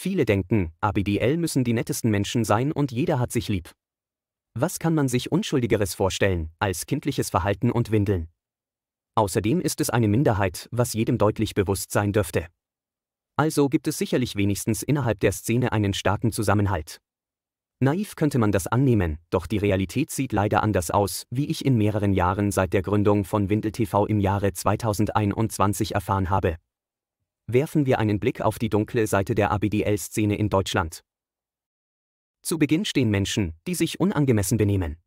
Viele denken, ABDL müssen die nettesten Menschen sein und jeder hat sich lieb. Was kann man sich Unschuldigeres vorstellen, als kindliches Verhalten und Windeln? Außerdem ist es eine Minderheit, was jedem deutlich bewusst sein dürfte. Also gibt es sicherlich wenigstens innerhalb der Szene einen starken Zusammenhalt. Naiv könnte man das annehmen, doch die Realität sieht leider anders aus, wie ich in mehreren Jahren seit der Gründung von Windel TV im Jahre 2021 erfahren habe werfen wir einen Blick auf die dunkle Seite der ABDL-Szene in Deutschland. Zu Beginn stehen Menschen, die sich unangemessen benehmen.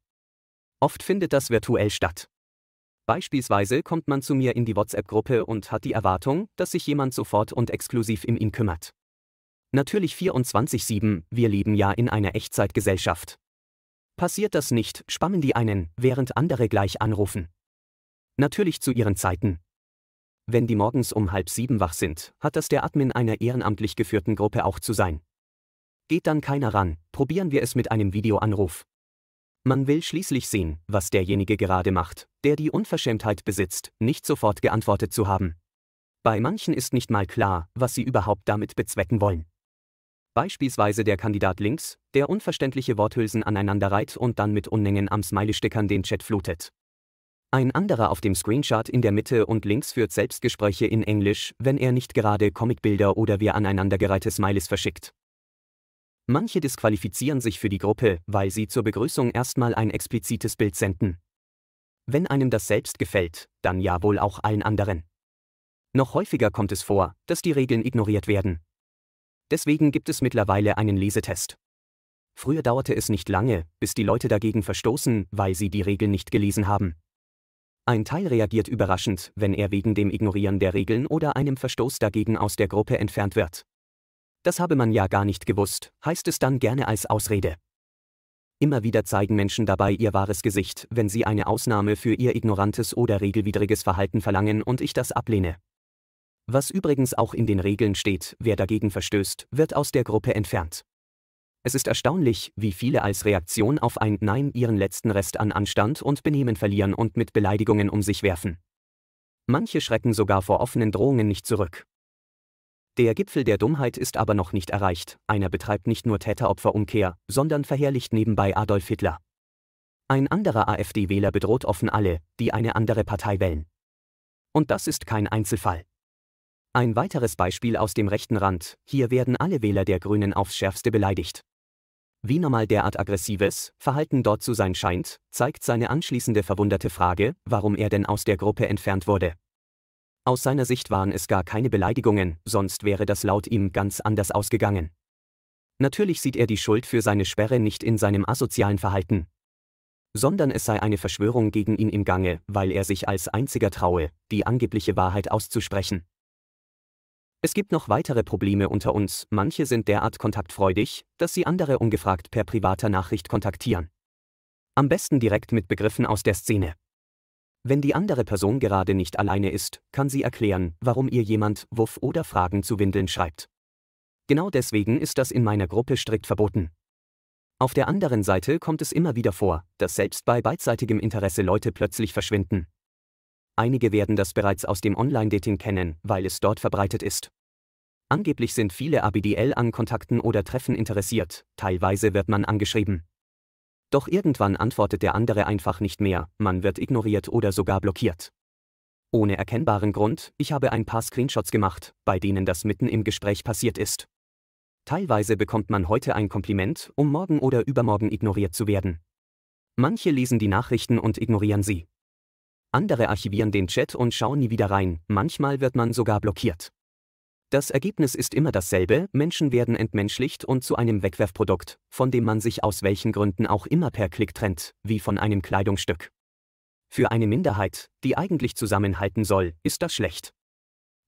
Oft findet das virtuell statt. Beispielsweise kommt man zu mir in die WhatsApp-Gruppe und hat die Erwartung, dass sich jemand sofort und exklusiv um ihn kümmert. Natürlich 24-7, wir leben ja in einer Echtzeitgesellschaft. Passiert das nicht, spammen die einen, während andere gleich anrufen. Natürlich zu ihren Zeiten, wenn die morgens um halb sieben wach sind, hat das der Admin einer ehrenamtlich geführten Gruppe auch zu sein. Geht dann keiner ran, probieren wir es mit einem Videoanruf. Man will schließlich sehen, was derjenige gerade macht, der die Unverschämtheit besitzt, nicht sofort geantwortet zu haben. Bei manchen ist nicht mal klar, was sie überhaupt damit bezwecken wollen. Beispielsweise der Kandidat links, der unverständliche Worthülsen aneinander reiht und dann mit Unmengen am Smiley-Stickern den Chat flutet. Ein anderer auf dem Screenshot in der Mitte und links führt Selbstgespräche in Englisch, wenn er nicht gerade Comicbilder oder wir aneinandergereihte Smileys verschickt. Manche disqualifizieren sich für die Gruppe, weil sie zur Begrüßung erstmal ein explizites Bild senden. Wenn einem das selbst gefällt, dann ja wohl auch allen anderen. Noch häufiger kommt es vor, dass die Regeln ignoriert werden. Deswegen gibt es mittlerweile einen Lesetest. Früher dauerte es nicht lange, bis die Leute dagegen verstoßen, weil sie die Regeln nicht gelesen haben. Ein Teil reagiert überraschend, wenn er wegen dem Ignorieren der Regeln oder einem Verstoß dagegen aus der Gruppe entfernt wird. Das habe man ja gar nicht gewusst, heißt es dann gerne als Ausrede. Immer wieder zeigen Menschen dabei ihr wahres Gesicht, wenn sie eine Ausnahme für ihr ignorantes oder regelwidriges Verhalten verlangen und ich das ablehne. Was übrigens auch in den Regeln steht, wer dagegen verstößt, wird aus der Gruppe entfernt. Es ist erstaunlich, wie viele als Reaktion auf ein Nein ihren letzten Rest an Anstand und Benehmen verlieren und mit Beleidigungen um sich werfen. Manche schrecken sogar vor offenen Drohungen nicht zurück. Der Gipfel der Dummheit ist aber noch nicht erreicht, einer betreibt nicht nur Täteropferumkehr, sondern verherrlicht nebenbei Adolf Hitler. Ein anderer AfD-Wähler bedroht offen alle, die eine andere Partei wählen. Und das ist kein Einzelfall. Ein weiteres Beispiel aus dem rechten Rand, hier werden alle Wähler der Grünen aufs Schärfste beleidigt. Wie normal derart aggressives Verhalten dort zu sein scheint, zeigt seine anschließende verwunderte Frage, warum er denn aus der Gruppe entfernt wurde. Aus seiner Sicht waren es gar keine Beleidigungen, sonst wäre das laut ihm ganz anders ausgegangen. Natürlich sieht er die Schuld für seine Sperre nicht in seinem asozialen Verhalten, sondern es sei eine Verschwörung gegen ihn im Gange, weil er sich als einziger traue, die angebliche Wahrheit auszusprechen. Es gibt noch weitere Probleme unter uns, manche sind derart kontaktfreudig, dass sie andere ungefragt per privater Nachricht kontaktieren. Am besten direkt mit Begriffen aus der Szene. Wenn die andere Person gerade nicht alleine ist, kann sie erklären, warum ihr jemand Wuff oder Fragen zu Windeln schreibt. Genau deswegen ist das in meiner Gruppe strikt verboten. Auf der anderen Seite kommt es immer wieder vor, dass selbst bei beidseitigem Interesse Leute plötzlich verschwinden, Einige werden das bereits aus dem Online-Dating kennen, weil es dort verbreitet ist. Angeblich sind viele ABDL an Kontakten oder Treffen interessiert, teilweise wird man angeschrieben. Doch irgendwann antwortet der andere einfach nicht mehr, man wird ignoriert oder sogar blockiert. Ohne erkennbaren Grund, ich habe ein paar Screenshots gemacht, bei denen das mitten im Gespräch passiert ist. Teilweise bekommt man heute ein Kompliment, um morgen oder übermorgen ignoriert zu werden. Manche lesen die Nachrichten und ignorieren sie andere archivieren den Chat und schauen nie wieder rein, manchmal wird man sogar blockiert. Das Ergebnis ist immer dasselbe, Menschen werden entmenschlicht und zu einem Wegwerfprodukt, von dem man sich aus welchen Gründen auch immer per Klick trennt, wie von einem Kleidungsstück. Für eine Minderheit, die eigentlich zusammenhalten soll, ist das schlecht.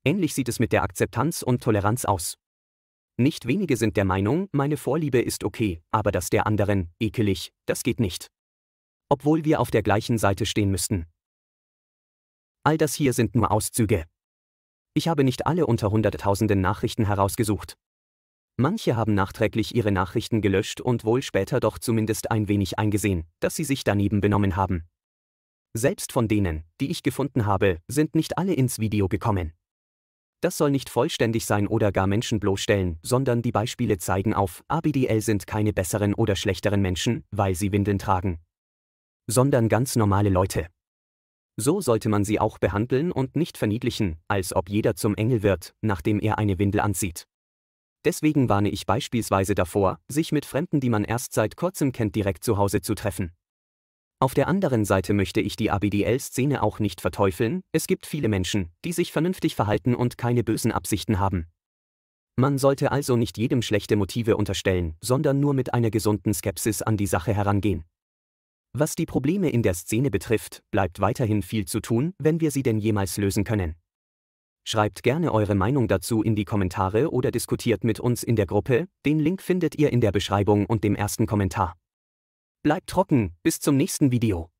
Ähnlich sieht es mit der Akzeptanz und Toleranz aus. Nicht wenige sind der Meinung, meine Vorliebe ist okay, aber das der anderen, ekelig, das geht nicht. Obwohl wir auf der gleichen Seite stehen müssten. All das hier sind nur Auszüge. Ich habe nicht alle unter hunderttausenden Nachrichten herausgesucht. Manche haben nachträglich ihre Nachrichten gelöscht und wohl später doch zumindest ein wenig eingesehen, dass sie sich daneben benommen haben. Selbst von denen, die ich gefunden habe, sind nicht alle ins Video gekommen. Das soll nicht vollständig sein oder gar Menschen bloßstellen, sondern die Beispiele zeigen auf, ABDL sind keine besseren oder schlechteren Menschen, weil sie Windeln tragen. Sondern ganz normale Leute. So sollte man sie auch behandeln und nicht verniedlichen, als ob jeder zum Engel wird, nachdem er eine Windel anzieht. Deswegen warne ich beispielsweise davor, sich mit Fremden, die man erst seit kurzem kennt, direkt zu Hause zu treffen. Auf der anderen Seite möchte ich die ABDL-Szene auch nicht verteufeln, es gibt viele Menschen, die sich vernünftig verhalten und keine bösen Absichten haben. Man sollte also nicht jedem schlechte Motive unterstellen, sondern nur mit einer gesunden Skepsis an die Sache herangehen. Was die Probleme in der Szene betrifft, bleibt weiterhin viel zu tun, wenn wir sie denn jemals lösen können. Schreibt gerne eure Meinung dazu in die Kommentare oder diskutiert mit uns in der Gruppe, den Link findet ihr in der Beschreibung und dem ersten Kommentar. Bleibt trocken, bis zum nächsten Video.